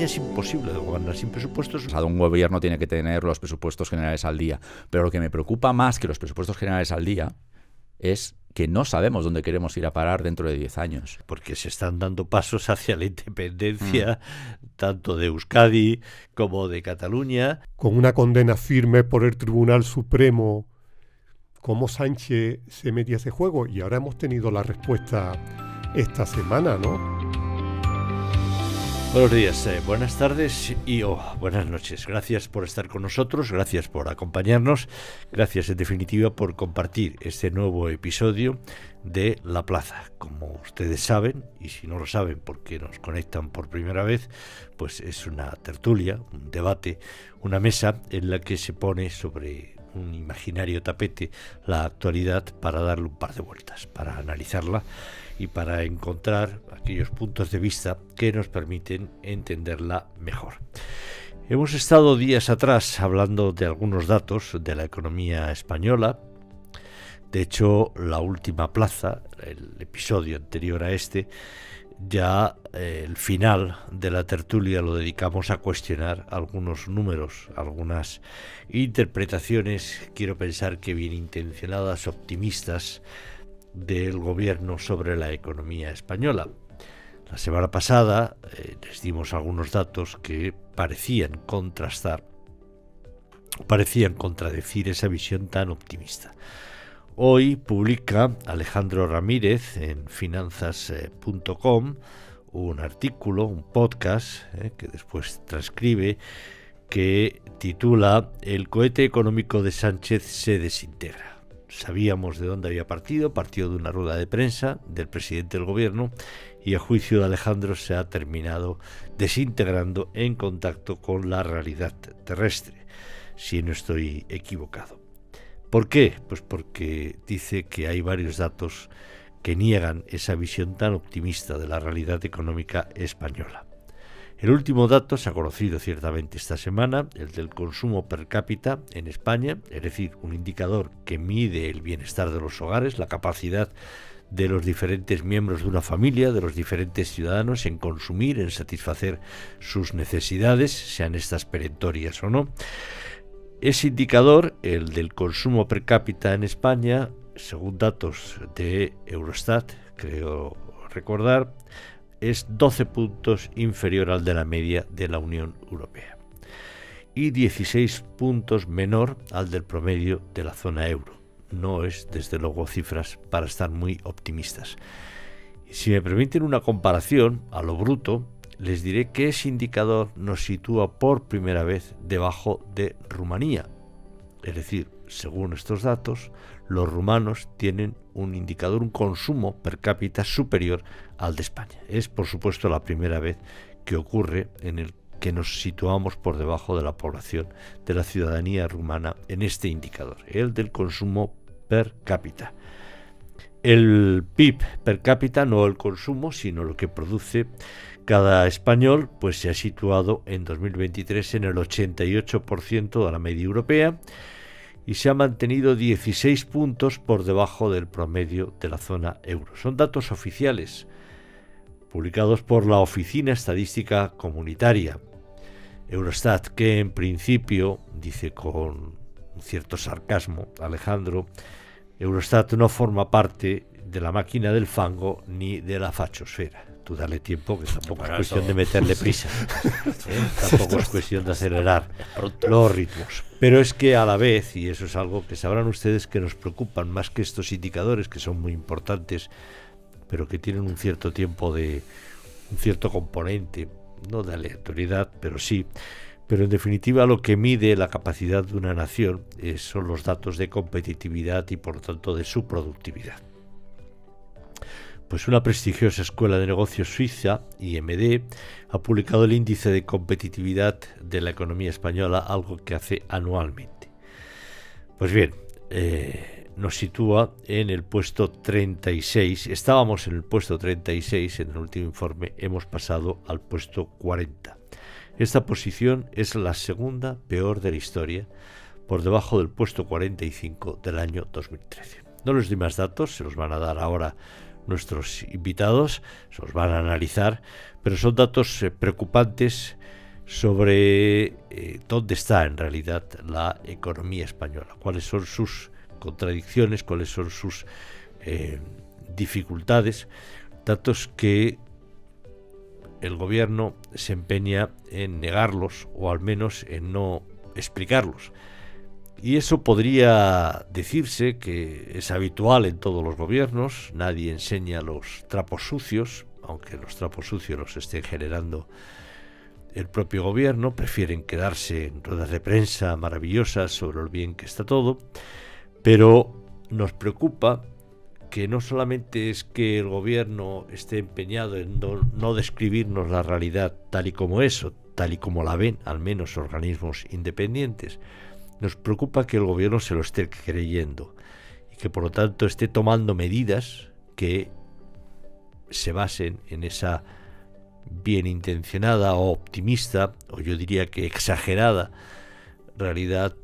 es imposible de gobernar sin presupuestos. O sea, un gobierno tiene que tener los presupuestos generales al día. Pero lo que me preocupa más que los presupuestos generales al día es que no sabemos dónde queremos ir a parar dentro de 10 años. Porque se están dando pasos hacia la independencia, mm. tanto de Euskadi como de Cataluña. Con una condena firme por el Tribunal Supremo, ¿cómo Sánchez se metía ese juego? Y ahora hemos tenido la respuesta esta semana, ¿no? Buenos días, eh, buenas tardes y oh, buenas noches. Gracias por estar con nosotros, gracias por acompañarnos, gracias en definitiva por compartir este nuevo episodio de La Plaza. Como ustedes saben, y si no lo saben porque nos conectan por primera vez, pues es una tertulia, un debate, una mesa en la que se pone sobre un imaginario tapete la actualidad para darle un par de vueltas, para analizarla y para encontrar aquellos puntos de vista que nos permiten entenderla mejor. Hemos estado días atrás hablando de algunos datos de la economía española. De hecho, la última plaza, el episodio anterior a este, ya eh, el final de la tertulia lo dedicamos a cuestionar algunos números, algunas interpretaciones, quiero pensar que bien intencionadas, optimistas, del gobierno sobre la economía española. La semana pasada eh, les dimos algunos datos que parecían contrastar, parecían contradecir esa visión tan optimista. Hoy publica Alejandro Ramírez en finanzas.com un artículo, un podcast eh, que después transcribe que titula El cohete económico de Sánchez se desintegra sabíamos de dónde había partido, partió de una rueda de prensa del presidente del gobierno y a juicio de Alejandro se ha terminado desintegrando en contacto con la realidad terrestre, si no estoy equivocado. ¿Por qué? Pues porque dice que hay varios datos que niegan esa visión tan optimista de la realidad económica española. El último dato se ha conocido ciertamente esta semana, el del consumo per cápita en España, es decir, un indicador que mide el bienestar de los hogares, la capacidad de los diferentes miembros de una familia, de los diferentes ciudadanos en consumir, en satisfacer sus necesidades, sean estas perentorias o no. Ese indicador, el del consumo per cápita en España, según datos de Eurostat, creo recordar, es 12 puntos inferior al de la media de la Unión Europea y 16 puntos menor al del promedio de la zona euro. No es, desde luego, cifras para estar muy optimistas. Si me permiten una comparación a lo bruto, les diré que ese indicador nos sitúa por primera vez debajo de Rumanía. Es decir, según estos datos, los rumanos tienen un indicador, un consumo per cápita superior al de España. Es, por supuesto, la primera vez que ocurre en el que nos situamos por debajo de la población de la ciudadanía rumana en este indicador, el del consumo per cápita. El PIB per cápita, no el consumo, sino lo que produce cada español, pues se ha situado en 2023 en el 88% de la media europea, y se ha mantenido 16 puntos por debajo del promedio de la zona euro. Son datos oficiales publicados por la Oficina Estadística Comunitaria, Eurostat, que en principio, dice con cierto sarcasmo Alejandro, Eurostat no forma parte de la máquina del fango ni de la fachosfera tú dale tiempo, que tampoco es cuestión de meterle prisa, ¿Eh? tampoco es cuestión de acelerar los ritmos. Pero es que a la vez, y eso es algo que sabrán ustedes que nos preocupan más que estos indicadores que son muy importantes, pero que tienen un cierto tiempo de, un cierto componente, no de aleatoriedad, pero sí. Pero en definitiva lo que mide la capacidad de una nación eh, son los datos de competitividad y por lo tanto de su productividad. Pues una prestigiosa escuela de negocios suiza, IMD, ha publicado el índice de competitividad de la economía española, algo que hace anualmente. Pues bien, eh, nos sitúa en el puesto 36. Estábamos en el puesto 36, en el último informe hemos pasado al puesto 40. Esta posición es la segunda peor de la historia, por debajo del puesto 45 del año 2013. No les doy más datos, se los van a dar ahora nuestros invitados, se los van a analizar, pero son datos eh, preocupantes sobre eh, dónde está en realidad la economía española, cuáles son sus contradicciones, cuáles son sus eh, dificultades, datos que el gobierno se empeña en negarlos o al menos en no explicarlos. Y eso podría decirse que es habitual en todos los gobiernos, nadie enseña los trapos sucios, aunque los trapos sucios los esté generando el propio gobierno, prefieren quedarse en ruedas de prensa maravillosas sobre el bien que está todo, pero nos preocupa que no solamente es que el gobierno esté empeñado en no, describirnos la realidad tal y como es, tal y como la ven al menos organismos independientes, nos preocupa que el gobierno se lo esté creyendo y que por lo tanto esté tomando medidas que se basen en esa bien intencionada o optimista, o yo diría que exagerada, realidad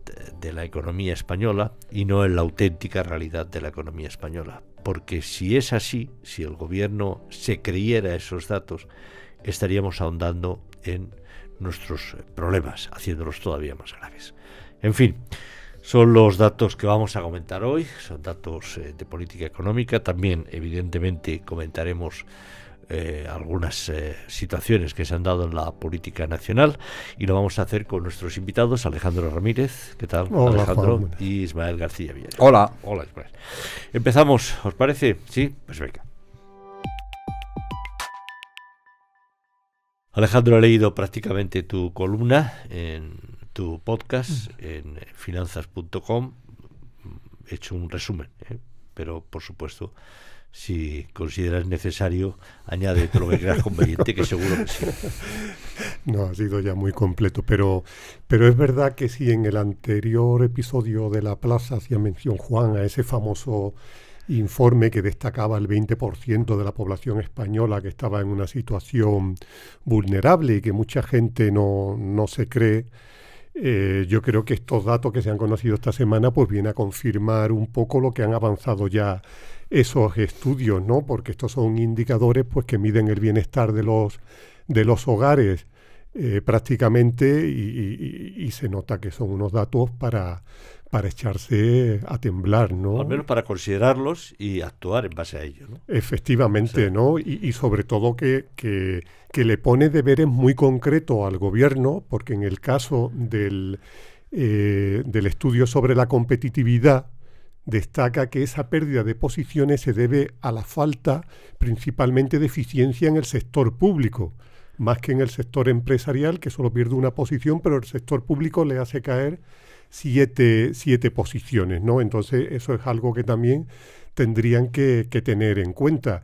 de la economía española y no en la auténtica realidad de la economía española. Porque si es así, si el gobierno se creyera esos datos, estaríamos ahondando en nuestros problemas, haciéndolos todavía más graves. En fin, son los datos que vamos a comentar hoy, son datos eh, de política económica, también evidentemente comentaremos eh, algunas eh, situaciones que se han dado en la política nacional y lo vamos a hacer con nuestros invitados Alejandro Ramírez, ¿qué tal? Alejandro y Ismael García Villar. Hola. Hola Ismael. Empezamos, ¿os parece? Sí, pues venga. Alejandro, ha leído prácticamente tu columna en tu podcast en finanzas.com, he hecho un resumen, ¿eh? pero por supuesto, si consideras necesario, añade lo que creas conveniente, que seguro que sí. No, ha sido ya muy completo, pero, pero es verdad que si en el anterior episodio de La Plaza hacía mención Juan a ese famoso informe que destacaba el 20% de la población española que estaba en una situación vulnerable y que mucha gente no, no se cree eh, yo creo que estos datos que se han conocido esta semana pues vienen a confirmar un poco lo que han avanzado ya esos estudios, ¿no? Porque estos son indicadores pues que miden el bienestar de los, de los hogares eh, prácticamente y, se nota que son unos datos para para echarse a temblar, ¿no? Al menos para considerarlos y actuar en base a ellos, ¿no? Efectivamente, ¿no? Y, sobre todo que, que, le pone deberes muy concretos al gobierno, porque en el caso del, eh, del estudio sobre la competitividad, destaca que esa pérdida de posiciones se debe a la falta principalmente de eficiencia en el sector público, más que en el sector empresarial, que solo pierde una posición, pero el sector público le hace caer siete, siete posiciones, ¿no? Entonces eso es algo que también tendrían que, tener en cuenta.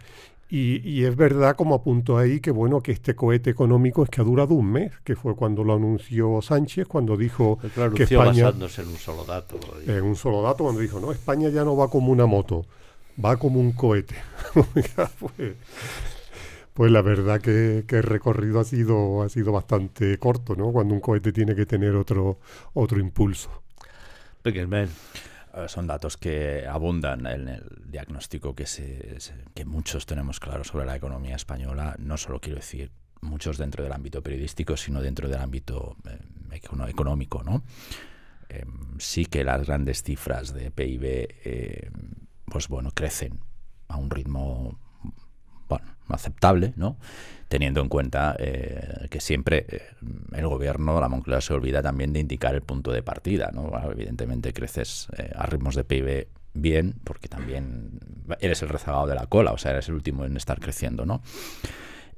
Y, es verdad, como apunto ahí, que bueno, que este cohete económico es que ha durado un mes, que fue cuando lo anunció Sánchez, cuando dijo que España... basándose en un solo dato. En un solo dato, cuando dijo, no, España ya no va como una moto, va como un cohete. pues, pues la verdad que, el recorrido ha sido, ha sido bastante corto, ¿no? Cuando un cohete tiene que tener otro, otro impulso. Ah, son datos que abundan en el diagnóstico que, se, que muchos tenemos claro sobre la economía española. No solo quiero decir muchos dentro del ámbito periodístico, sino dentro del ámbito eh, económico, ¿no? Em, sí que las grandes cifras de PIB, eh, pues bueno, crecen a un ritmo aceptable, ¿no? teniendo en cuenta eh, que siempre eh, el gobierno, la Moncloa, se olvida también de indicar el punto de partida. ¿no? evidentemente creces eh, a ritmos de PIB bien, porque también eres el rezagado de la cola, o sea, eres el último en estar creciendo. ¿no?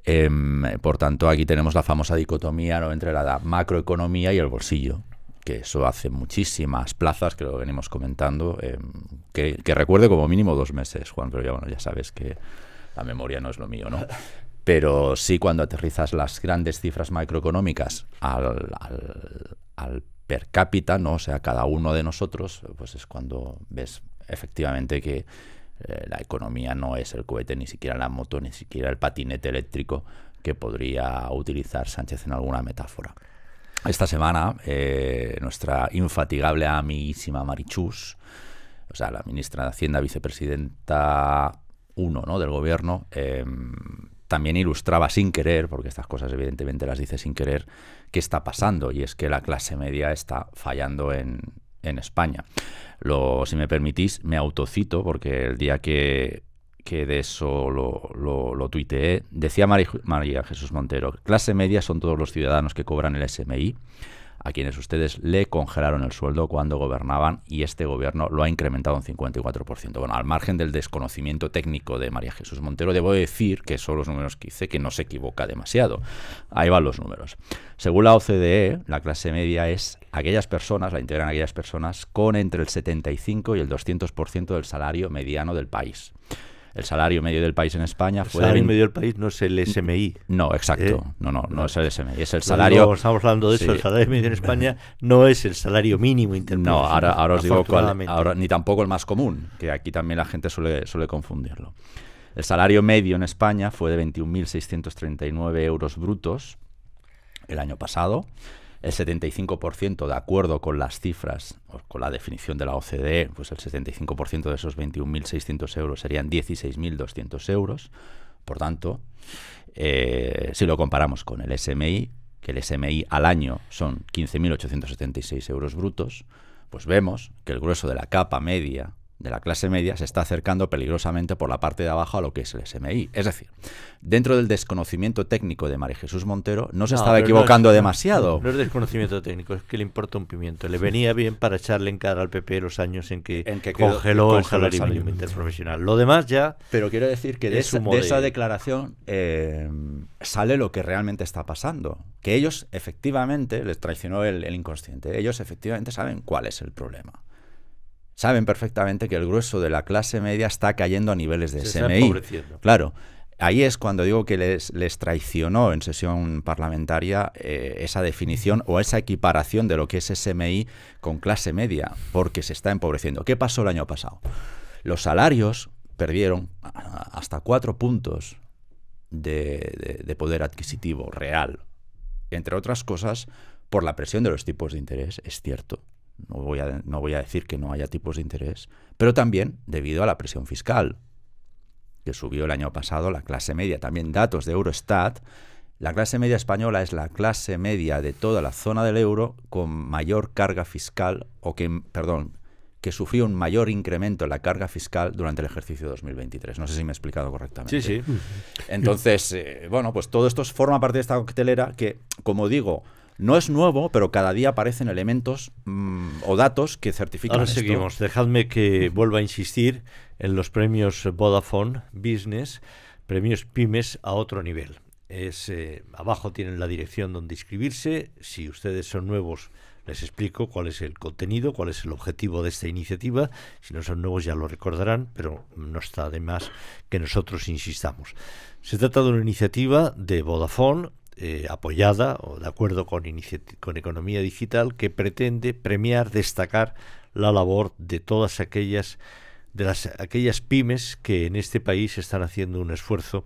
Em, por tanto, aquí tenemos la famosa dicotomía ¿no? entre la macroeconomía y el bolsillo que eso hace muchísimas plazas, que lo venimos comentando, em, que, que recuerde como mínimo dos meses, Juan, pero ya, bueno, ya sabes que, la memoria no es lo mío, ¿no? Pero sí cuando aterrizas las grandes cifras macroeconómicas al, per cápita, ¿no? O sea, cada uno de nosotros, pues es cuando ves efectivamente que eh, la economía no es el cohete, ni siquiera la moto, ni siquiera el patinete eléctrico que podría utilizar Sánchez en alguna metáfora. Esta semana, eh, nuestra infatigable amiguísima Marichus, o sea, la ministra de Hacienda, vicepresidenta uno ¿no? del gobierno eh, también ilustraba sin querer, porque estas cosas evidentemente las dice sin querer, qué está pasando y es que la clase media está fallando en, España. Lo, si me permitís, me autocito porque el día que, que de eso lo, tuiteé, decía María Jesús Montero, clase media son todos los ciudadanos que cobran el SMI a quienes ustedes le congelaron el sueldo cuando gobernaban y este gobierno lo ha incrementado un 54%. Bueno, al margen del desconocimiento técnico de María Jesús Montero, debo decir que son los números que hice que no se equivoca demasiado. Ahí van los números. Según la OCDE, la clase media es aquellas personas, la integran aquellas personas con entre el 75 y el 200% del salario mediano del país el salario medio del país en España fue... El salario medio del país no es el SMI. No, exacto. ¿Eh? No, no, no es el SMI. Es el salario... estamos hablando de eso. El salario medio en España no es el salario mínimo internacional. No, ahora, os digo cuál... Ahora, ni tampoco el más común, que aquí también la gente suele, suele confundirlo. El salario medio en España fue de 21.639 euros brutos el año pasado el 75% de acuerdo con las cifras, o con la definición de la OCDE, pues el 75% de esos 21.600 euros serían 16.200 euros. Por tanto, eh, si lo comparamos con el SMI, que el SMI al año son 15.876 euros brutos, pues vemos que el grueso de la capa media de la clase media se está acercando peligrosamente por la parte de abajo a lo que es el SMI. Es decir, dentro del desconocimiento técnico de María Jesús Montero, no se estaba equivocando demasiado. No es desconocimiento técnico, es que le importa un pimiento. Le venía bien para echarle en cara al PP los años en que, en congeló, el salario interprofesional. Lo demás ya. Pero quiero decir que de, esa, declaración eh, sale lo que realmente está pasando. Que ellos efectivamente, les traicionó el inconsciente, ellos efectivamente saben cuál es el problema saben perfectamente que el grueso de la clase media está cayendo a niveles de SMI. Claro. Ahí es cuando digo que les, les traicionó en sesión parlamentaria eh, esa definición o esa equiparación de lo que es SMI con clase media, porque se está empobreciendo. ¿Qué pasó el año pasado? Los salarios perdieron hasta cuatro puntos de poder adquisitivo real, entre otras cosas por la presión de los tipos de interés, es cierto no voy, a, no voy a decir que no haya tipos de interés, pero también debido a la presión fiscal, que subió el año pasado la clase media. También datos de Eurostat. La clase media española es la clase media de toda la zona del euro con mayor carga fiscal, o que, perdón, que sufrió un mayor incremento en la carga fiscal durante el ejercicio 2023. No sé si me he explicado correctamente. Sí, sí. Mm. Entonces, eh, bueno, pues todo esto forma parte de esta coctelera que, como digo, no es nuevo, pero cada día aparecen elementos mm, o datos que certifican. Ahora seguimos. Dejadme que vuelva a insistir en los premios Vodafone Business, premios pymes a otro nivel. Es, eh, abajo tienen la dirección donde inscribirse. Si ustedes son nuevos, les explico cuál es el contenido, cuál es el objetivo de esta iniciativa. Si no son nuevos ya lo recordarán, pero no está de más que nosotros insistamos. Se trata de una iniciativa de Vodafone eh, apoyada o de acuerdo con, con economía digital que pretende premiar, destacar la labor de todas aquellas de las, aquellas pymes que en este país están haciendo un esfuerzo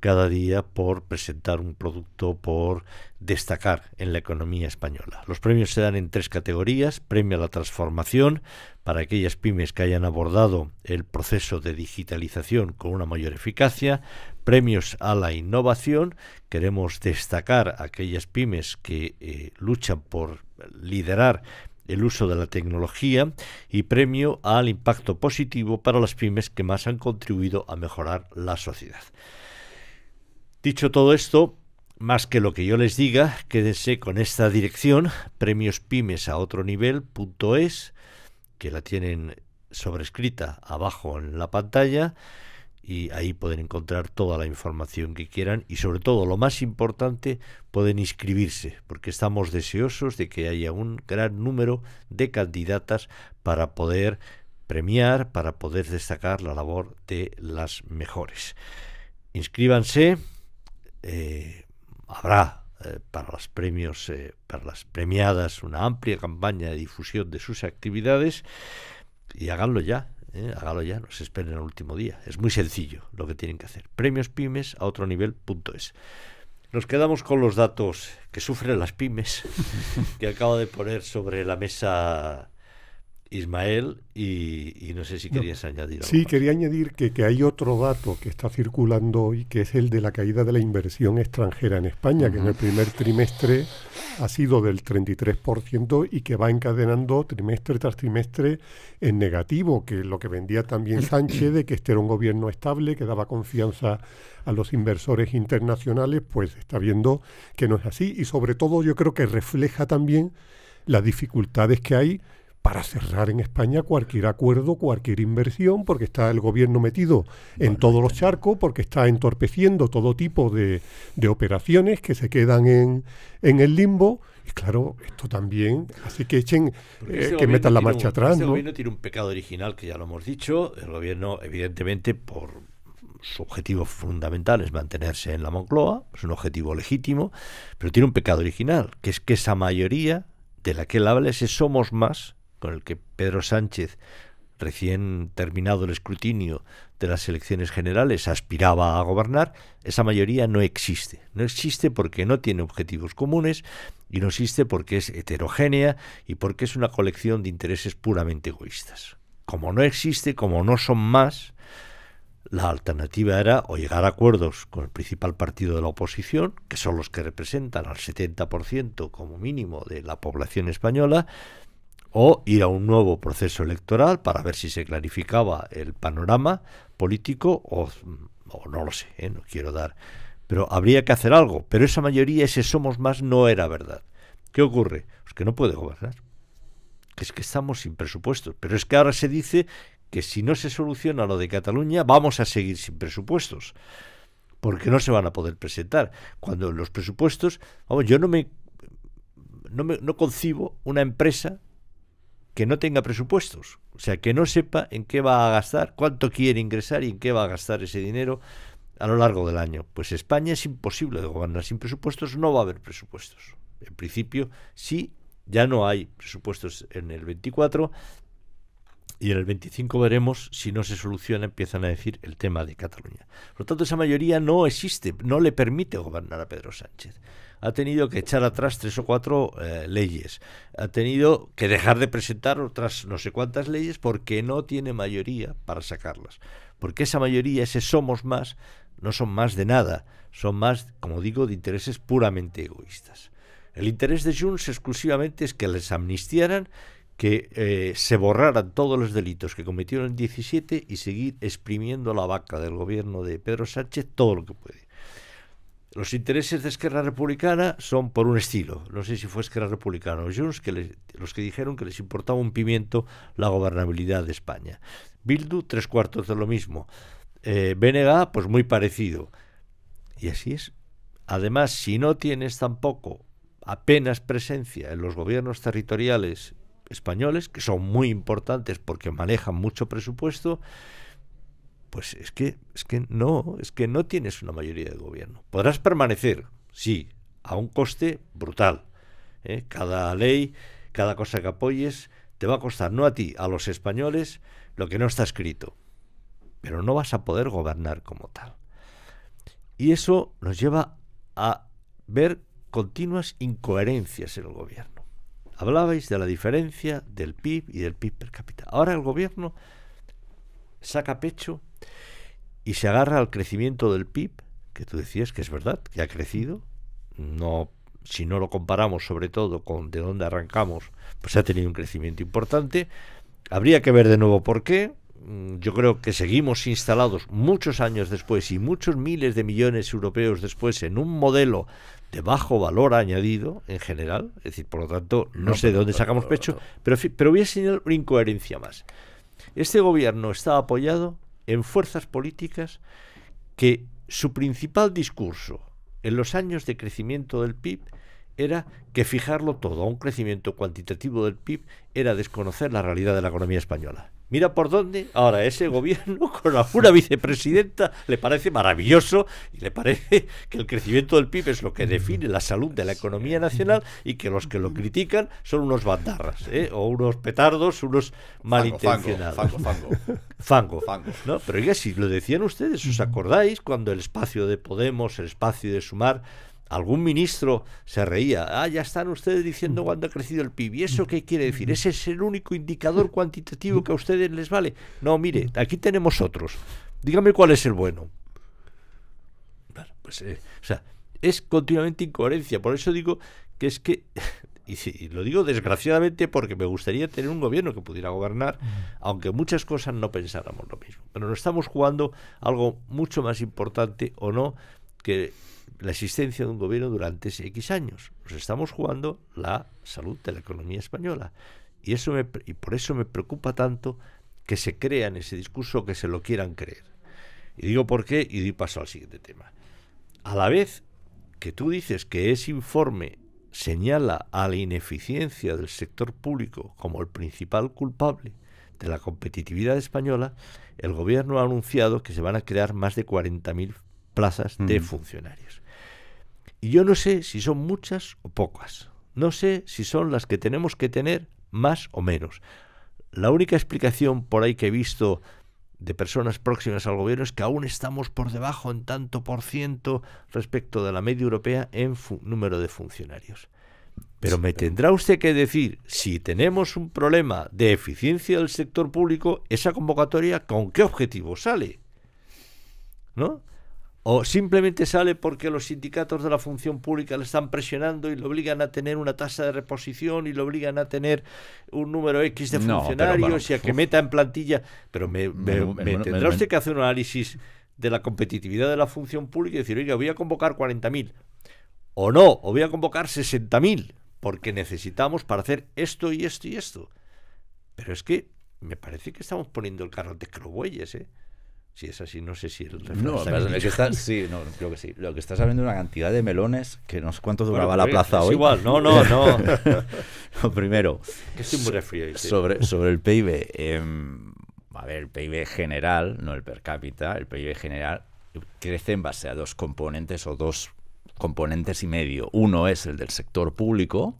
cada día por presentar un producto, por destacar en la economía española. Los premios se dan en tres categorías. Premio a la transformación para aquellas pymes que hayan abordado el proceso de digitalización con una mayor eficacia. Premios a la innovación. Queremos destacar a aquellas pymes que eh, luchan por liderar el uso de la tecnología y premio al impacto positivo para las pymes que más han contribuido a mejorar la sociedad. Dicho todo esto, más que lo que yo les diga, quédense con esta dirección, premiospymesaotronivel.es, que la tienen sobrescrita abajo en la pantalla y ahí pueden encontrar toda la información que quieran y sobre todo lo más importante pueden inscribirse porque estamos deseosos de que haya un gran número de candidatas para poder premiar, para poder destacar la labor de las mejores. Inscríbanse, eh, habrá eh, para las premios, eh, para las premiadas una amplia campaña de difusión de sus actividades y háganlo ya ¿eh? hágalo ya, no se esperen al último día. Es muy sencillo lo que tienen que hacer. Premios pymes a otro nivel punto es. Nos quedamos con los datos que sufren las pymes que acabo de poner sobre la mesa Ismael, y, no sé si querías añadir algo. Sí, quería añadir que, hay otro dato que está circulando hoy, que es el de la caída de la inversión extranjera en España, que en el primer trimestre ha sido del 33% y que va encadenando trimestre tras trimestre en negativo, que lo que vendía también Sánchez, de que este era un gobierno estable, que daba confianza a los inversores internacionales, pues está viendo que no es así. Y sobre todo yo creo que refleja también las dificultades que hay para cerrar en España cualquier acuerdo, cualquier inversión, porque está el gobierno metido en todos los charcos, porque está entorpeciendo todo tipo de, operaciones que se quedan en, el limbo. Y claro, esto también así que echen, eh, que metan la marcha atrás. El gobierno tiene un pecado original, que ya lo hemos dicho. El gobierno, evidentemente, por su objetivo fundamental es mantenerse en la Moncloa, es un objetivo legítimo, pero tiene un pecado original, que es que esa mayoría de la que él habla, ese somos más, con el que Pedro Sánchez, recién terminado el escrutinio de las elecciones generales, aspiraba a gobernar, esa mayoría no existe. No existe porque no tiene objetivos comunes y no existe porque es heterogénea y porque es una colección de intereses puramente egoístas. Como no existe, como no son más, la alternativa era o llegar a acuerdos con el principal partido de la oposición, que son los que representan al 70% como mínimo de la población española, o ir a un nuevo proceso electoral para ver si se clarificaba el panorama político o, mm, no lo sé, ¿eh? no quiero dar. Pero habría que hacer algo. Pero esa mayoría, ese somos más, no era verdad. ¿Qué ocurre? Pues que no puede gobernar. Es que estamos sin presupuestos. Pero es que ahora se dice que si no se soluciona lo de Cataluña, vamos a seguir sin presupuestos. Porque no se van a poder presentar. Cuando los presupuestos. Vamos, yo no me, no me. No concibo una empresa que no tenga presupuestos, o sea, que no sepa en qué va a gastar, cuánto quiere ingresar y en qué va a gastar ese dinero a lo largo del año. Pues España es imposible de gobernar sin presupuestos, no va a haber presupuestos. En principio, sí, ya no hay presupuestos en el 24 y en el 25 veremos si no se soluciona, empiezan a decir, el tema de Cataluña. Por lo tanto, esa mayoría no existe, no le permite gobernar a Pedro Sánchez ha tenido que echar atrás tres o cuatro eh, leyes, ha tenido que dejar de presentar otras no sé cuántas leyes porque no tiene mayoría para sacarlas. Porque esa mayoría, ese somos más, no son más de nada, son más, como digo, de intereses puramente egoístas. El interés de Junts exclusivamente es que les amnistiaran, que eh, se borraran todos los delitos que cometieron en 17 y seguir exprimiendo la vaca del gobierno de Pedro Sánchez todo lo que puede. Los intereses de Esquerra Republicana son por un estilo. No sé si fue Esquerra Republicana o Junts que los que dijeron que les importaba un pimiento la gobernabilidad de España. Bildu, tres cuartos de lo mismo. Eh, pues muy parecido. Y así es. Además, si no tienes tampoco apenas presencia en los gobiernos territoriales españoles, que son muy importantes porque manejan mucho presupuesto, pues es que, es que no, es que no tienes una mayoría de gobierno. Podrás permanecer, sí, a un coste brutal. ¿eh? Cada ley, cada cosa que apoyes, te va a costar, no a ti, a los españoles, lo que no está escrito. Pero no vas a poder gobernar como tal. Y eso nos lleva a ver continuas incoherencias en el gobierno. Hablabais de la diferencia del PIB y del PIB per cápita. Ahora el gobierno saca pecho y se agarra al crecimiento del PIB, que tú decías que es verdad, que ha crecido, no si no lo comparamos sobre todo con de dónde arrancamos, pues ha tenido un crecimiento importante. Habría que ver de nuevo por qué. Mm, yo creo que seguimos instalados muchos años después y muchos miles de millones europeos después en un modelo de bajo valor añadido en general. Es decir, por lo tanto, no, sé de dónde sacamos pecho, pero, pero voy a señalar una incoherencia más. Este gobierno está apoyado en fuerzas políticas que su principal discurso en los años de crecimiento del PIB era que fijarlo todo a un crecimiento cuantitativo del PIB era desconocer la realidad de la economía española. Mira por dónde ahora ese gobierno con una vicepresidenta le parece maravilloso y le parece que el crecimiento del PIB es lo que define la salud de la economía nacional y que los que lo critican son unos bandarras ¿eh? o unos petardos, unos malintencionados. Fango, fango. Fango. fango. ¿no? Pero ya si lo decían ustedes, ¿os acordáis cuando el espacio de Podemos, el espacio de Sumar algún ministro se reía. Ah, ya están ustedes diciendo cuándo ha crecido el PIB. ¿Y eso qué quiere decir? ¿Ese es el único indicador cuantitativo que a ustedes les vale? No, mire, aquí tenemos otros. Dígame cuál es el bueno. Pues, eh, o sea, es continuamente incoherencia. Por eso digo que es que, y, y, lo digo desgraciadamente porque me gustaría tener un gobierno que pudiera gobernar, aunque muchas cosas no pensáramos lo mismo. Pero nos estamos jugando algo mucho más importante o no que la existencia de un gobierno durante X años. Nos estamos jugando la salud de la economía española. Y, eso y por eso me preocupa tanto que se crean ese discurso, que se lo quieran creer. Y digo por qué y doy paso al siguiente tema. A la vez que tú dices que ese informe señala a la ineficiencia del sector público como el principal culpable de la competitividad española, el gobierno ha anunciado que se van a crear más de 40.000 plazas de mm. funcionarios. Y yo no sé si son muchas o pocas. No sé si son las que tenemos que tener más o menos. La única explicación por ahí que he visto de personas próximas al gobierno es que aún estamos por debajo en tanto por ciento respecto de la media europea en número de funcionarios. Pero me tendrá usted que decir, si tenemos un problema de eficiencia del sector público, esa convocatoria, ¿con qué objetivo sale? ¿No? o simplemente sale porque los sindicatos de la función pública le están presionando y le obligan a tener una tasa de reposición y lo obligan a tener un número X de funcionarios y a que meta en plantilla. Pero me, tendrá usted que hacer un análisis de la competitividad de la función pública y decir, oiga, voy a convocar 40.000 o no, o voy a convocar 60.000 porque necesitamos para hacer esto y esto y esto. Pero es que me parece que estamos poniendo el carro de crobueyes, ¿eh? Si es así, no sé si el No, lo que está, sí, creo que sí. Lo que estás hablando es una cantidad de melones que no sé cuánto duraba la pues, plaza es Igual, no, no, no. primero, sobre, el PIB, em, a ver, el PIB general, no el per cápita, el PIB general crece en base a dos componentes o dos componentes y medio. Uno es el del sector público,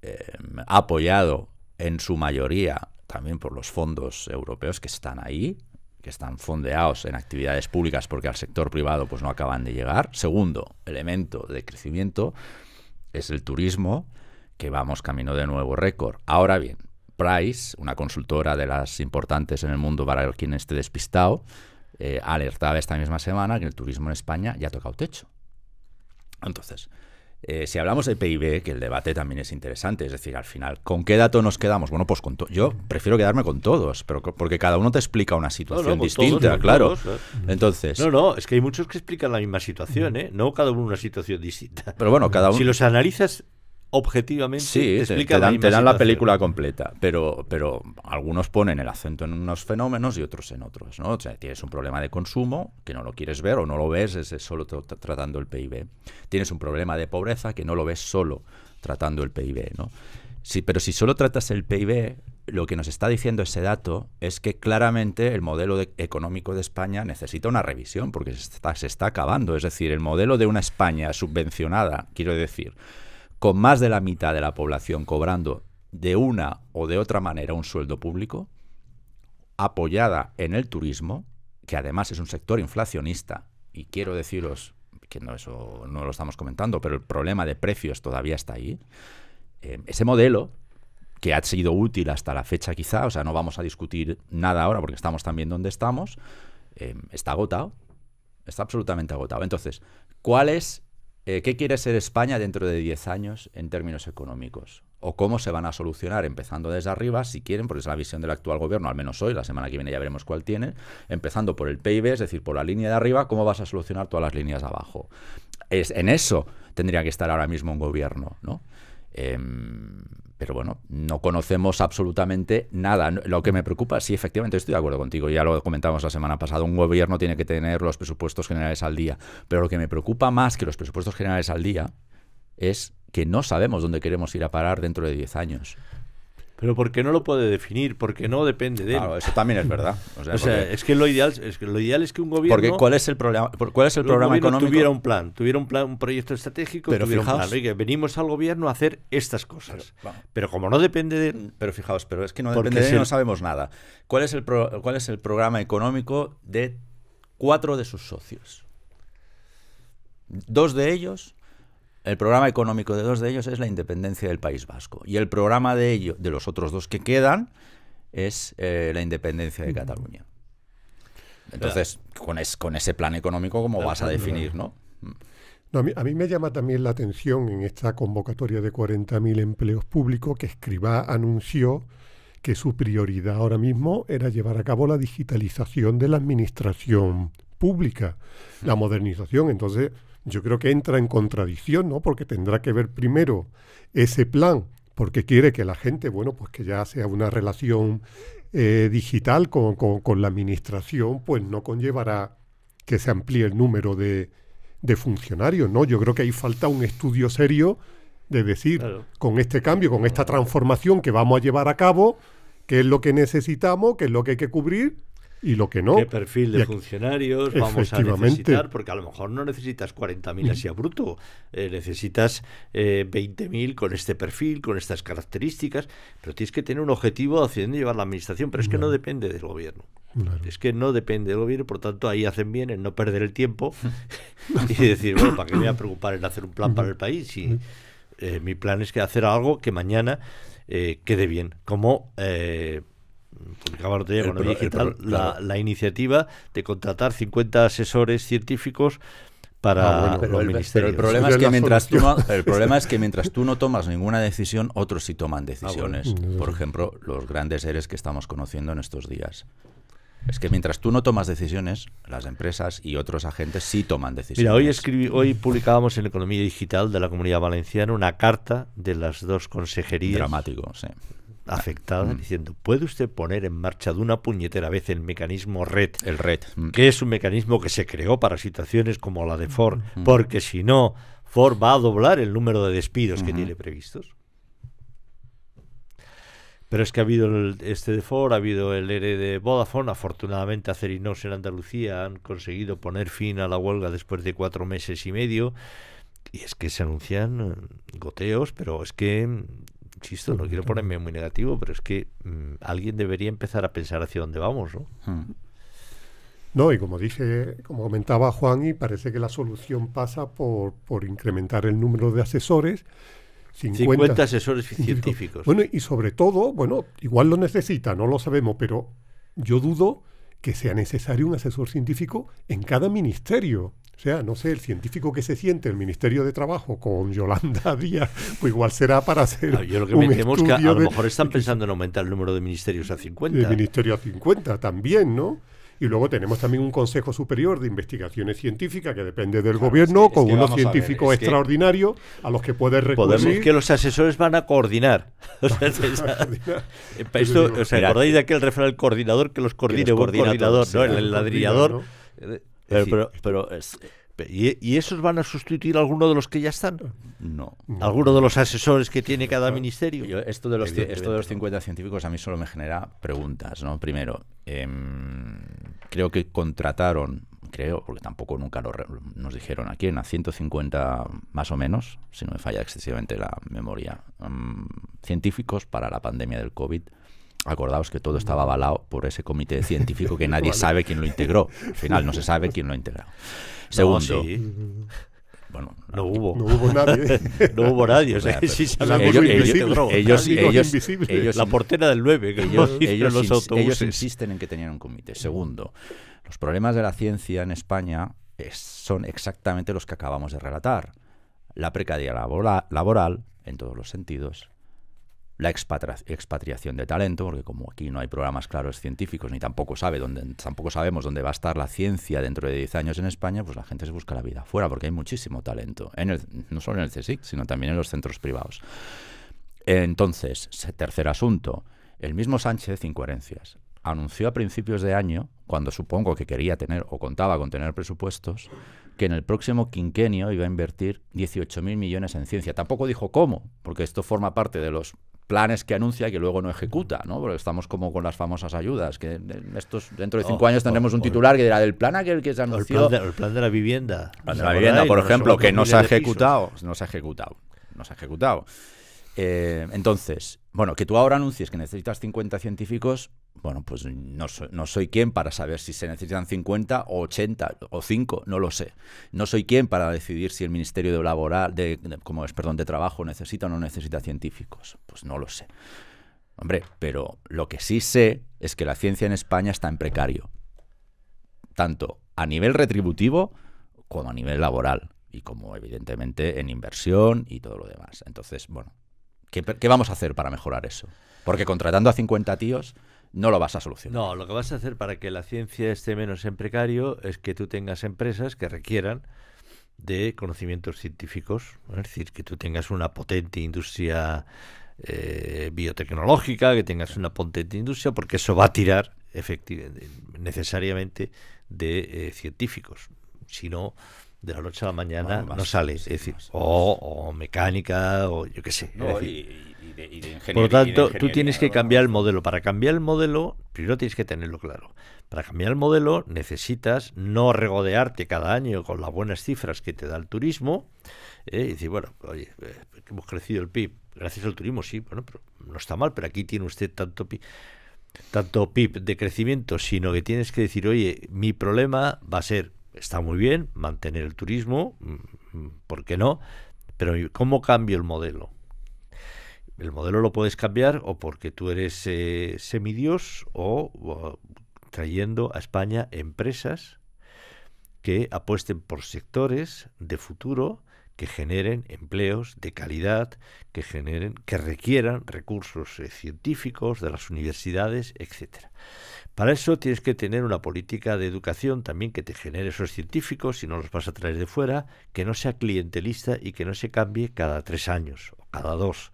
em, apoyado en su mayoría también por los fondos europeos que están ahí, que están fondeados en actividades públicas porque al sector privado pues no acaban de llegar. Segundo elemento de crecimiento es el turismo, que vamos camino de nuevo récord. Ahora bien, Price, una consultora de las importantes en el mundo para quien esté despistado, eh, alertaba esta misma semana que el turismo en España ya ha tocado techo. Entonces, eh, si hablamos de PIB, que el debate también es interesante, es decir, al final, ¿con qué dato nos quedamos? Bueno, pues con yo prefiero quedarme con todos, pero porque cada uno te explica una situación distinta, claro. Entonces. No, no, es que hay muchos que explican la misma situación, ¿eh? No cada uno una situación distinta. Pero bueno, cada uno. Si los analizas objetivamente te, dan, la, película completa, pero, pero algunos ponen el acento en unos fenómenos y otros en otros. ¿no? tienes un problema de consumo que no lo quieres ver o no lo ves es solo tratando el PIB. Tienes un problema de pobreza que no lo ves solo tratando el PIB. ¿no? Sí, pero si solo tratas el PIB, lo que nos está diciendo ese dato es que claramente el modelo económico de España necesita una revisión porque está, se está acabando. Es decir, el modelo de una España subvencionada, quiero decir, con más de la mitad de la población cobrando de una o de otra manera un sueldo público, apoyada en el turismo, que además es un sector inflacionista, y quiero deciros que no, eso no lo estamos comentando, pero el problema de precios todavía está ahí. Eh, ese modelo que ha sido útil hasta la fecha quizá, o sea, no vamos a discutir nada ahora porque estamos también donde estamos, eh, está agotado, está absolutamente agotado. Entonces, ¿cuál es eh, ¿Qué quiere ser España dentro de 10 años en términos económicos? ¿O cómo se van a solucionar, empezando desde arriba, si quieren, porque es la visión del actual gobierno, al menos hoy, la semana que viene ya veremos cuál tiene, empezando por el PIB, es decir, por la línea de arriba, cómo vas a solucionar todas las líneas de abajo? Es, en eso tendría que estar ahora mismo un gobierno, ¿no? Em, pero bueno, no conocemos absolutamente nada. Lo que me preocupa, sí, efectivamente, estoy de acuerdo contigo, ya lo comentamos la semana pasada, un gobierno tiene que tener los presupuestos generales al día, pero lo que me preocupa más que los presupuestos generales al día es que no sabemos dónde queremos ir a parar dentro de 10 años. Pero ¿por qué no lo puede definir? Porque no depende de él. eso también es verdad. O sea, es que lo ideal es que lo ideal es que un gobierno Porque cuál es el programa cuál es el programa económico tuviera un plan, tuviera un plan, un proyecto estratégico, pero fijaos, venimos al gobierno a hacer estas cosas. Pero, como no depende de él, pero fijaos, pero es que no depende de él, si no sabemos nada. ¿Cuál es el cuál es el programa económico de cuatro de sus socios? Dos de ellos el programa económico de dos de ellos es la independencia del País Vasco. Y el programa de, ellos, de los otros dos que quedan es eh, la independencia de Cataluña. Entonces, con, es, con ese plan económico, ¿cómo vas a definir, no? a, mí, a, mí, me llama también la atención en esta convocatoria de 40.000 empleos públicos que Escribá anunció que su prioridad ahora mismo era llevar a cabo la digitalización de la administración pública, la modernización. Entonces, yo creo que entra en contradicción, ¿no? Porque tendrá que ver primero ese plan, porque quiere que la gente, bueno, pues que ya sea una relación eh, digital con, con, la administración, pues no conllevará que se amplíe el número de, de funcionarios, ¿no? Yo creo que ahí falta un estudio serio de decir, con este cambio, con esta transformación que vamos a llevar a cabo, qué es lo que necesitamos, qué es lo que hay que cubrir y lo que no. ¿Qué perfil de funcionarios vamos a necesitar? Porque a lo mejor no necesitas 40.000 así a bruto, eh, necesitas 20.000 eh, con este perfil, con estas características, pero tienes que tener un objetivo haciendo llevar la administración, pero es que no, depende del gobierno. Es que no depende del gobierno, por tanto ahí hacen bien en no perder el tiempo y decir, bueno, ¿para qué me voy a preocupar en hacer un plan para el país? Y eh, mi plan es que hacer algo que mañana quede bien, como digital, la, iniciativa de contratar 50 asesores científicos para ah, el los problema mientras el problema es que mientras tú no tomas ninguna decisión, otros sí toman decisiones. Ah, Por ejemplo, los grandes seres que estamos conociendo en estos días. Es que mientras tú no tomas decisiones, las empresas y otros agentes sí toman decisiones. Mira, hoy, hoy publicábamos en Economía Digital de la Comunidad Valenciana una carta de las dos consejerías. Dramático, sí afectada mm. diciendo, ¿puede usted poner en marcha de una puñetera vez el mecanismo red? El red. Mm. Que es un mecanismo que se creó para situaciones como la de Ford, mm, porque si no, Ford va a doblar el número de despidos que tiene previstos. Pero es que ha habido este de Ford, ha habido el ERE e de Vodafone. Afortunadamente, Acerinos en Andalucía han conseguido poner fin a la huelga después de cuatro meses y medio. Y es que se anuncian eh, goteos, pero es que insisto, no quiero ponerme muy negativo, pero es que mm, alguien debería empezar a pensar hacia dónde vamos, ¿no? Hmm. No, y como dice, como comentaba Juan, y parece que la solución pasa por, incrementar el número de asesores. 50, asesores científicos. científicos. Bueno, y sobre todo, bueno, igual lo necesita, no lo sabemos, pero yo dudo que sea necesario un asesor científico en cada ministerio. O sea, no sé, el científico que se siente el Ministerio de Trabajo con Yolanda Díaz, pues igual será para hacer. me a, lo mejor están pensando en aumentar el número de ministerios a 50. De ministerio a 50 también, ¿no? Y luego tenemos también un Consejo Superior de Investigaciones Científicas que depende del gobierno, con unos científicos extraordinarios a los que puede recurrir. Podemos que los asesores van a coordinar. O sea, eh, ¿Os sea, acordáis de aquel refrán, el coordinador que los coordina? coordinador, ¿no? El, ladrillador. Pero, pero, ¿Y, esos van a sustituir a alguno de los que ya están? No. ¿Alguno de los asesores que tiene cada ministerio? esto, de los, esto de 50 científicos a mí solo me genera preguntas, ¿no? Primero, em, creo que contrataron, creo, porque tampoco nunca nos dijeron a quién, a 150 más o menos, si no me falla excesivamente la memoria, em, científicos para la pandemia del COVID Acordaos que todo estaba avalado por ese comité científico que nadie sabe quién lo integró. Al final no se sabe quién lo integró. Segundo, no, Bueno, no hubo. No hubo nadie. no hubo nadie. O sí, la portera del 9. Ellos, ellos, ellos insisten en que tenían un comité. Segundo, los problemas de la ciencia en España son exactamente los que acabamos de relatar. La precariedad laboral en todos los sentidos, la expatriación de talento, porque como aquí no hay programas claros científicos, ni tampoco, sabe dónde, tampoco sabemos dónde va a estar la ciencia dentro de 10 años en España, pues la gente se busca la vida afuera, porque hay muchísimo talento, en no solo en el CSIC, sino también en los centros privados. Entonces, tercer asunto, el mismo Sánchez, incoherencias, anunció a principios de año, cuando supongo que quería tener o contaba con tener presupuestos, que en el próximo quinquenio iba a invertir 18.000 millones en ciencia. Tampoco dijo cómo, porque esto forma parte de los planes que anuncia y que luego no ejecuta, ¿no? Porque estamos como con las famosas ayudas, que estos, dentro de cinco oh, años tendremos oh, un oh. titular que dirá del plan aquel que se anunció. El plan de, el plan de la vivienda. El plan de la vivienda, por ejemplo, que no se ha ejecutado. No se ha ejecutado. No se ha ejecutado. Eh, entonces, bueno, que tú ahora anuncies que necesitas 50 científicos, bueno, pues no soy, no soy quien para saber si se necesitan 50 o 80 o 5, no lo sé. No soy quien para decidir si el Ministerio de Laboral, es, perdón, de Trabajo necesita o no necesita científicos. Pues no lo sé. Hombre, pero lo que sí sé es que la ciencia en España está en precario. Tanto a nivel retributivo como a nivel laboral. Y como evidentemente en inversión y todo lo demás. Entonces, bueno, qué vamos a hacer para mejorar eso? Porque contratando a 50 tíos no lo vas a solucionar. No, lo que vas a hacer para que la ciencia esté menos en precario es que tú tengas empresas que requieran de conocimientos científicos, es decir, que tú tengas una potente industria eh, biotecnológica, que tengas una potente industria, porque eso va a tirar efectivamente, necesariamente de eh, científicos. Si no, de la noche a la mañana no sale. es decir, O, mecánica, o yo qué sé. Por lo tanto, tú tienes que cambiar el modelo. Para cambiar el modelo, primero tienes que tenerlo claro. Para cambiar el modelo necesitas no regodearte cada año con las buenas cifras que te da el turismo ¿eh? y decir, bueno, oye, eh, hemos crecido el PIB gracias al turismo, sí, bueno, pero no está mal, pero aquí tiene usted tanto PIB tanto PIB de crecimiento, sino que tienes que decir, oye, mi problema va a ser, está muy bien, mantener el turismo, mm, mm, ¿por qué no? Pero ¿cómo cambio el modelo? el modelo lo puedes cambiar o porque tú eres eh, semidios o, trayendo a España empresas que apuesten por sectores de futuro que generen empleos de calidad, que generen, que requieran recursos eh, científicos de las universidades, etcétera. Para eso tienes que tener una política de educación también que te genere esos científicos, si no los vas a traer de fuera, que no sea clientelista y que no se cambie cada tres años o cada dos.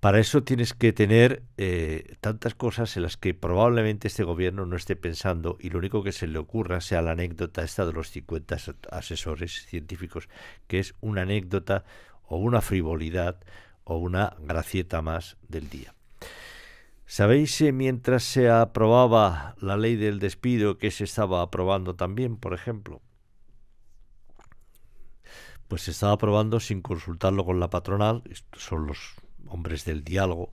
Para eso tienes que tener eh, tantas cosas en las que probablemente este gobierno no esté pensando y lo único que se le ocurra sea la anécdota esta de los 50 asesores científicos, que es una anécdota o una frivolidad o una gracieta más del día. ¿Sabéis que eh, mientras se aprobaba la ley del despido que se estaba aprobando también, por ejemplo? Pues se estaba aprobando sin consultarlo con la patronal, son los hombres del diálogo,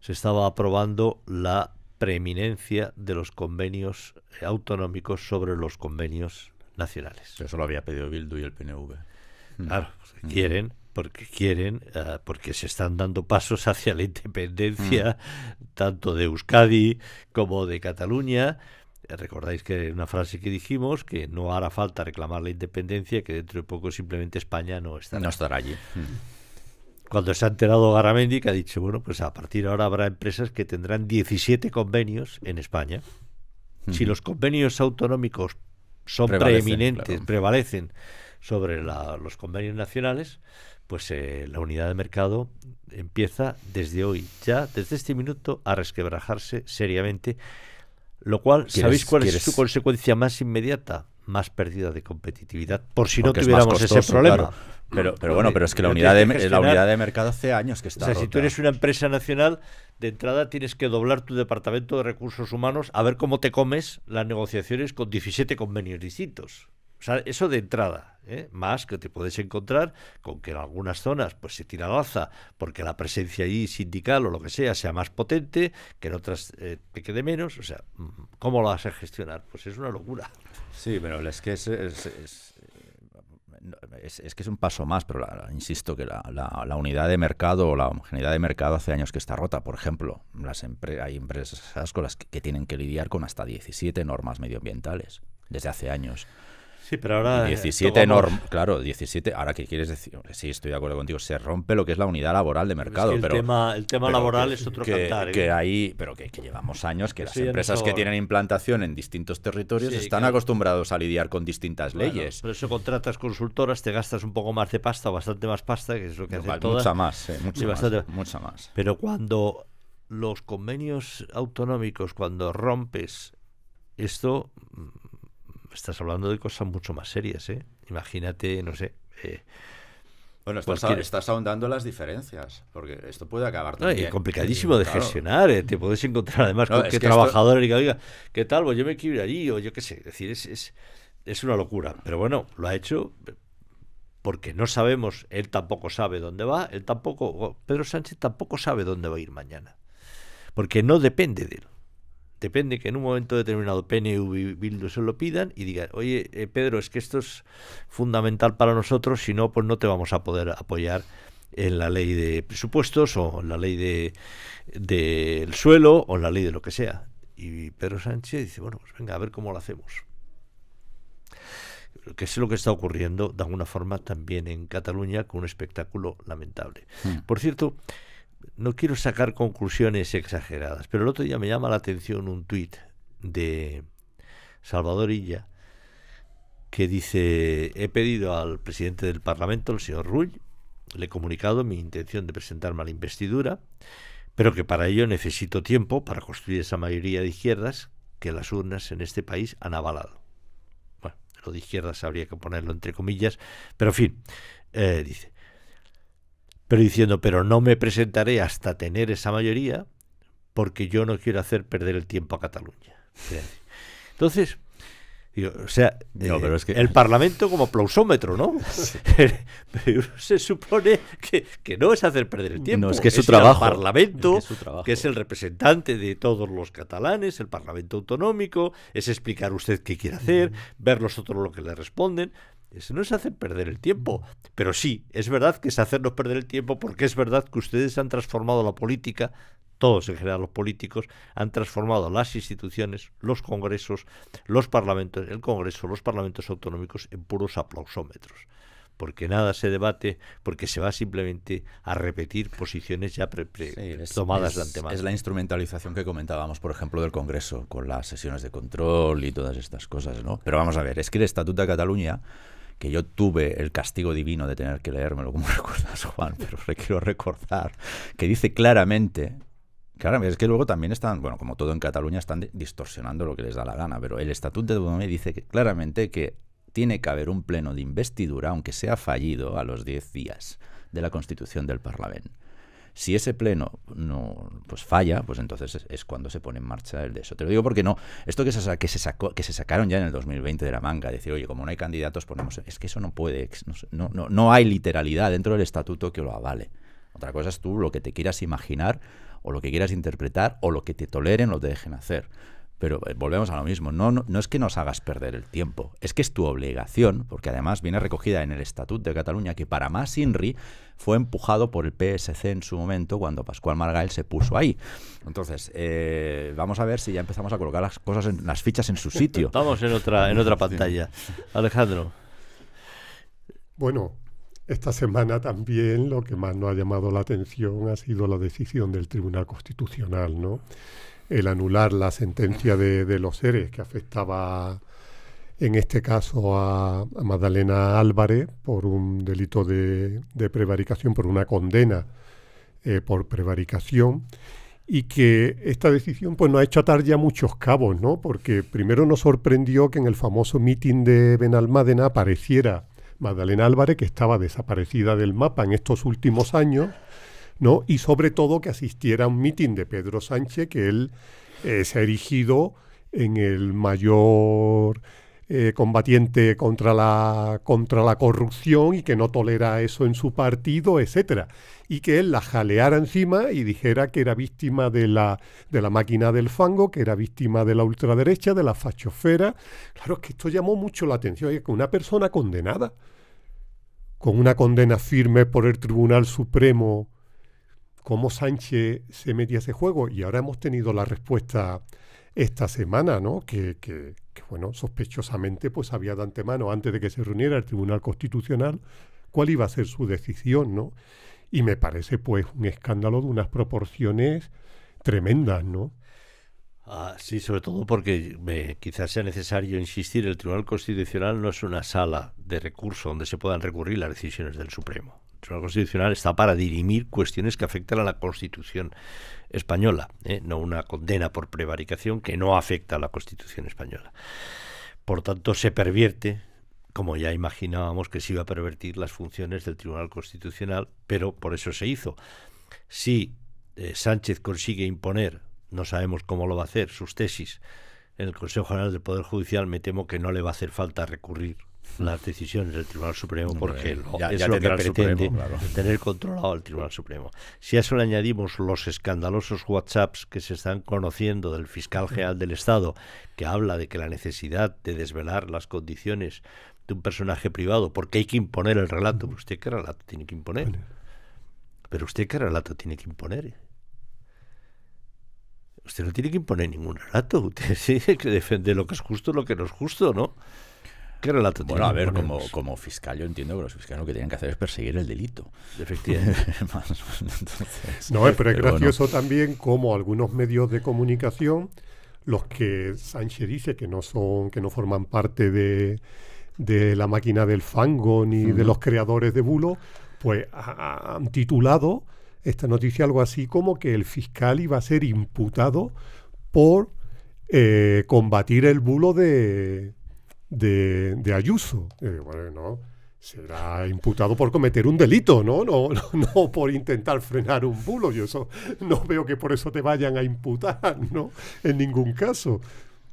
se estaba aprobando la preeminencia de los convenios autonómicos sobre los convenios nacionales. eso lo había pedido Bildu y el PNV. Claro, pues, quieren, porque quieren, ah, porque se están dando pasos hacia la independencia mm. tanto de Euskadi como de Cataluña. Recordáis que una frase que dijimos que no hará falta reclamar la independencia, que dentro de poco simplemente España no estará, allí. Mm cuando se ha enterado Garamendi, que ha dicho, bueno, pues a partir de ahora habrá empresas que tendrán 17 convenios en España. Si los convenios autonómicos son preeminentes, prevalecen sobre los convenios nacionales, pues eh, la unidad de mercado empieza desde hoy, ya desde este minuto, a resquebrajarse seriamente. Lo cual, ¿sabéis cuál es su consecuencia más inmediata? Más pérdida de competitividad, por si no tuviéramos ese problema. Pero, pero bueno, pero es que la unidad, de, la unidad de mercado hace años que está. O sea, si tú eres una empresa nacional, de entrada tienes que doblar tu departamento de recursos humanos a ver cómo te comes las negociaciones con 17 convenios distintos. O sea, eso de entrada, ¿eh? más que te puedes encontrar con que en algunas zonas pues se tira la alza porque la presencia ahí sindical o lo que sea sea más potente, que en otras eh, te quede menos. O sea, mm, ¿cómo lo vas a gestionar? Pues es una locura. Sí, pero es que es es, es, que es un paso más, pero insisto que la, la, unidad de mercado o la homogeneidad de mercado hace años que está rota. Por ejemplo, las hay empresas con las que, que tienen que lidiar con hasta 17 normas medioambientales desde hace años. Sí, pero ahora. 17 eh, Claro, 17. Ahora, ¿qué quieres decir? Sí, estoy de acuerdo contigo. Se rompe lo que es la unidad laboral de mercado. el, tema, el tema laboral es otro que, cantar. Que ¿eh? hay, pero que, llevamos años que las empresas que tienen implantación en distintos territorios están acostumbrados a lidiar con distintas leyes. Por eso contratas consultoras, te gastas un poco más de pasta, bastante más pasta, que es lo que hace Mucha más, eh, más mucha más. Pero cuando los convenios autonómicos, cuando rompes esto estás hablando de cosas mucho más serias, ¿eh? Imagínate, no sé. Eh, bueno, estás, estás, ahondando las diferencias, porque esto puede acabar es complicadísimo de gestionar, ¿eh? te puedes encontrar además con que, trabajador diga, ¿qué tal? Pues yo me quiero ir allí, o yo qué sé. Es decir, es una locura. Pero bueno, lo ha hecho porque no sabemos, él tampoco sabe dónde va, él tampoco, Pedro Sánchez tampoco sabe dónde va a ir mañana, porque no depende de él depende que en un momento determinado PNV y Bildu se lo pidan y digan, oye, eh, Pedro, es que esto es fundamental para nosotros, si no, pues no te vamos a poder apoyar en la ley de presupuestos o en la ley del de, suelo o en la ley de lo que sea. Y Pedro Sánchez dice, bueno, pues venga, a ver cómo lo hacemos. Que es lo que está ocurriendo de alguna forma también en Cataluña con un espectáculo lamentable. Hmm. Por cierto, no quiero sacar conclusiones exageradas, pero el otro día me llama la atención un tuit de Salvador Illa que dice, he pedido al presidente del Parlamento, el señor Rull, le he comunicado mi intención de presentarme a la investidura, pero que para ello necesito tiempo para construir esa mayoría de izquierdas que las urnas en este país han avalado. Bueno, lo de izquierdas habría que ponerlo entre comillas, pero en fin, eh, dice, pero diciendo, pero no me presentaré hasta tener esa mayoría porque yo no quiero hacer perder el tiempo a Cataluña. Entonces, o sea, eh, el Parlamento como plausómetro, ¿no? se supone que, no es hacer perder el tiempo. No, es que es su trabajo. El Parlamento, que es, el representante de todos los catalanes, el Parlamento autonómico, es explicar usted qué quiere hacer, mm. ver los otros lo que le responden. Eso no es hacer perder el tiempo. Pero sí, es verdad que es hacernos perder el tiempo porque es verdad que ustedes han transformado la política, todos en general los políticos, han transformado las instituciones, los congresos, los parlamentos, el Congreso, los parlamentos autonómicos en puros aplausómetros. Porque nada se debate, porque se va simplemente a repetir posiciones ya tomadas de antemano. Es la instrumentalización que comentábamos, por ejemplo, del Congreso, con las sesiones de control y todas estas cosas, ¿no? Pero vamos a ver, es que el Estatuto de Cataluña que yo tuve el castigo divino de tener que leérmelo, como recuerdas, Juan, pero quiero recordar que dice claramente Claro, es que luego también están, bueno, como todo en Cataluña, están distorsionando lo que les da la gana, pero el Estatuto de Autonomía dice claramente que tiene que haber un pleno de investidura, aunque sea fallido, a los 10 días de la constitución del Parlamento. Si ese pleno no, pues falla, pues entonces es, cuando se pone en marcha el de eso. Te lo digo porque no, esto que se, que se, sacó, que se sacaron ya en el 2020 de la manga, decir, oye, como no hay candidatos, ponemos... Es que eso no puede, no, no hay literalidad dentro del estatuto que lo avale. Otra cosa es tú lo que te quieras imaginar o lo que quieras interpretar o lo que te toleren o te dejen hacer. Pero eh, volvemos a lo mismo, no, no, es que nos hagas perder el tiempo, es que es tu obligación, porque además viene recogida en el Estatut de Cataluña, que para más INRI fue empujado por el PSC en su momento cuando Pascual Margael se puso ahí. Entonces, eh, vamos a ver si ya empezamos a colocar las cosas, en, las fichas en su sitio. Vamos en otra, en otra pantalla. Alejandro. Bueno, esta semana también lo que más nos ha llamado la atención ha sido la decisión del Tribunal Constitucional, ¿no? el anular la sentencia de, de los seres que afectaba en este caso a, Magdalena Álvarez por un delito de, prevaricación, por una condena eh, por prevaricación y que esta decisión pues nos ha hecho atar ya muchos cabos, ¿no? Porque primero nos sorprendió que en el famoso mitin de Benalmádena apareciera Magdalena Álvarez, que estaba desaparecida del mapa en estos últimos años, ¿no? Y sobre todo que asistiera a un mitin de Pedro Sánchez, que él eh, se ha erigido en el mayor eh, combatiente contra la, contra la corrupción y que no tolera eso en su partido, etcétera. Y que él la jaleara encima y dijera que era víctima de la, de la máquina del fango, que era víctima de la ultraderecha, de la fachofera. Claro, es que esto llamó mucho la atención. que una persona condenada, con una condena firme por el Tribunal Supremo cómo Sánchez se metía ese juego. Y ahora hemos tenido la respuesta esta semana, ¿no? Que, bueno, sospechosamente pues había de antemano, antes de que se reuniera el Tribunal Constitucional, cuál iba a ser su decisión, ¿no? Y me parece pues un escándalo de unas proporciones tremendas, ¿no? Ah, sí, sobre todo porque quizás sea necesario insistir, el Tribunal Constitucional no es una sala de recurso donde se puedan recurrir las decisiones del Supremo. El Tribunal Constitucional está para dirimir cuestiones que afectan a la Constitución española, ¿eh? no una condena por prevaricación que no afecta a la Constitución española. Por tanto, se pervierte, como ya imaginábamos que se iba a pervertir las funciones del Tribunal Constitucional, pero por eso se hizo. Si eh, Sánchez consigue imponer, no sabemos cómo lo va a hacer, sus tesis en el Consejo General del Poder Judicial, me temo que no le va a hacer falta recurrir las decisiones del Tribunal Supremo porque es lo que pretende tener controlado al Tribunal Supremo. Si a eso le añadimos los escandalosos WhatsApps que se están conociendo del fiscal general del Estado, que habla de que la necesidad de desvelar las condiciones de un personaje privado, porque hay que imponer el relato, ¿usted qué relato tiene que imponer? Pero usted qué relato tiene que imponer. Usted no tiene que imponer ningún relato, usted tiene que defender lo que es justo, lo que no es justo, ¿no? Bueno, a ver, como, fiscal, yo entiendo que los fiscales lo que tienen que hacer es perseguir el delito. no, pero es gracioso también como algunos medios de comunicación, los que Sánchez dice que no son, que no forman parte de, la máquina del fango ni de los creadores de bulo, pues han titulado esta noticia algo así como que el fiscal iba a ser imputado por eh, combatir el bulo de de, Ayuso. bueno, será imputado por cometer un delito, ¿no? No, ¿no? por intentar frenar un bulo. Yo eso no veo que por eso te vayan a imputar, ¿no? En ningún caso.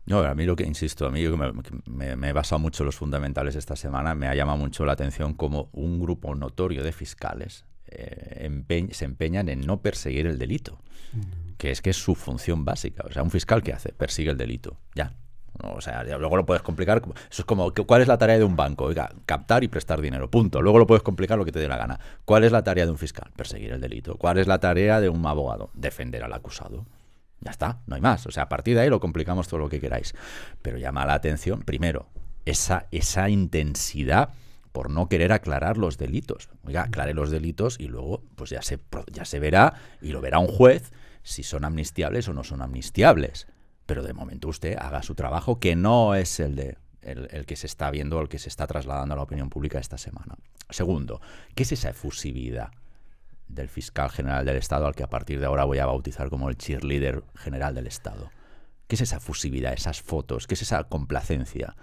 No, a mí lo que, insisto, a mí me, que me, he basado mucho en los fundamentales esta semana, me ha llamado mucho la atención como un grupo notorio de fiscales eh, se empeñan en no perseguir el delito, mm. que es que es su función básica. O sea, un fiscal que hace, persigue el delito, ya, o sea, luego lo puedes complicar. Eso es como, ¿cuál es la tarea de un banco? Oiga, captar y prestar dinero, punto. Luego lo puedes complicar lo que te dé la gana. ¿Cuál es la tarea de un fiscal? Perseguir el delito. ¿Cuál es la tarea de un abogado? Defender al acusado. Ya está, no hay más. O sea, a partir de ahí lo complicamos todo lo que queráis. Pero llama la atención, primero, esa, esa intensidad por no querer aclarar los delitos. Oiga, aclare los delitos y luego pues ya se, ya se verá y lo verá un juez si son amnistiables o no son amnistiables. Pero de momento usted haga su trabajo, que no es el de el, que se está viendo, el que se está trasladando a la opinión pública esta semana. Segundo, ¿qué es esa efusividad del fiscal general del Estado al que a partir de ahora voy a bautizar como el cheerleader general del Estado? ¿Qué es esa efusividad, esas fotos? ¿Qué es esa complacencia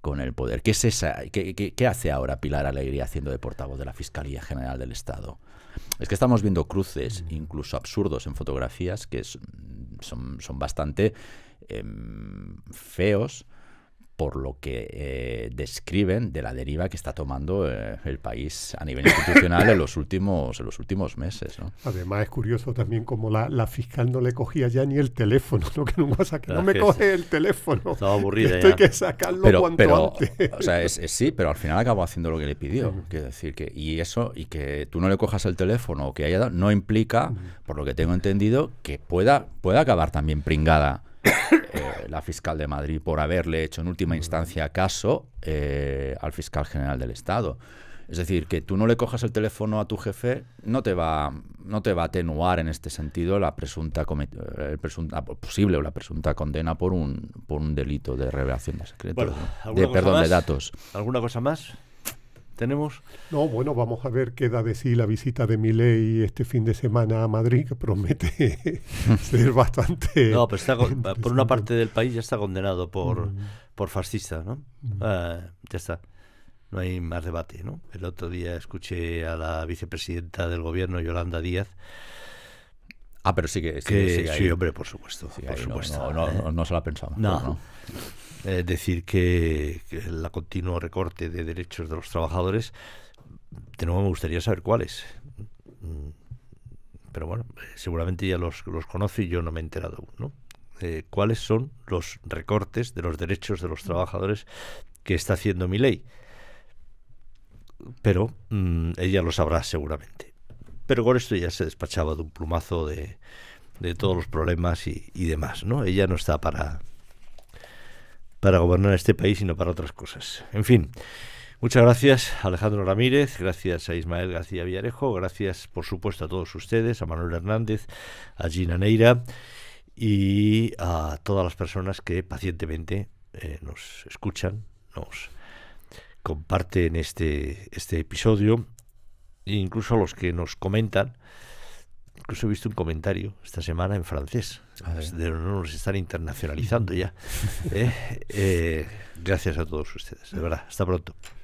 con el poder? ¿Qué es esa? ¿Qué, qué hace ahora Pilar Alegría haciendo de portavoz de la Fiscalía General del Estado? Es que estamos viendo cruces, mm. incluso absurdos en fotografías, que mm, son, bastante em, feos por lo que eh, describen de la deriva que está tomando eh, el país a nivel institucional en los últimos en los últimos meses. Además es curioso también cómo la, fiscal no le cogía ya ni el teléfono, ¿no? que me ah, coge el teléfono. Estaba Esto hay que sacarlo cuanto antes. O sea, es, sí, pero al final acabó haciendo lo que le pidió. decir que y eso y que tú no le cojas el teléfono o que haya no implica, por lo que tengo entendido, que pueda pueda acabar también pringada eh, la fiscal de Madrid por haberle hecho en última instancia caso eh, al fiscal general del Estado. Es decir, que tú no le cojas el teléfono a tu jefe no te va, no te va a atenuar en este sentido la presunta, eh, presunta posible o la presunta condena por un, por un delito de revelación de secretos, de, perdón, de datos. ¿Alguna cosa más? Tenemos. No, bueno, vamos a ver qué da de sí la visita de Milei este fin de semana a Madrid, que promete ser bastante. No, pero está por una parte del país ya está condenado por, mm. por fascista, ¿no? Mm. Ah, ya está. No hay más debate, ¿no? El otro día escuché a la vicepresidenta del gobierno, Yolanda Díaz, Ah, pero sí que, sí, hombre, por supuesto. por supuesto no, ¿eh? no, no, se la pensamos. No. Es eh, decir, que, la el continuo recorte de derechos de los trabajadores, de nuevo me gustaría saber cuáles. Mm, pero bueno, eh, seguramente ya los, los conoce y yo no me he enterado cuáles son los recortes de los derechos de los trabajadores que está haciendo mi ley. Pero mm, ella lo sabrá seguramente. Pero con esto ya se despachaba de un plumazo de, todos los problemas y, demás, ¿no? Ella no está para, para gobernar este país, sino para otras cosas. En fin, muchas gracias Alejandro Ramírez, gracias a Ismael García Villarejo, gracias por supuesto a todos ustedes, a Manuel Hernández, a Gina Neira y a todas las personas que pacientemente eh, nos escuchan, nos comparten este, este episodio e incluso los que nos comentan, incluso he visto un comentario esta semana en francés, de, no nos están internacionalizando ya. ¿eh? Eh, gracias a todos ustedes, de verdad, hasta pronto.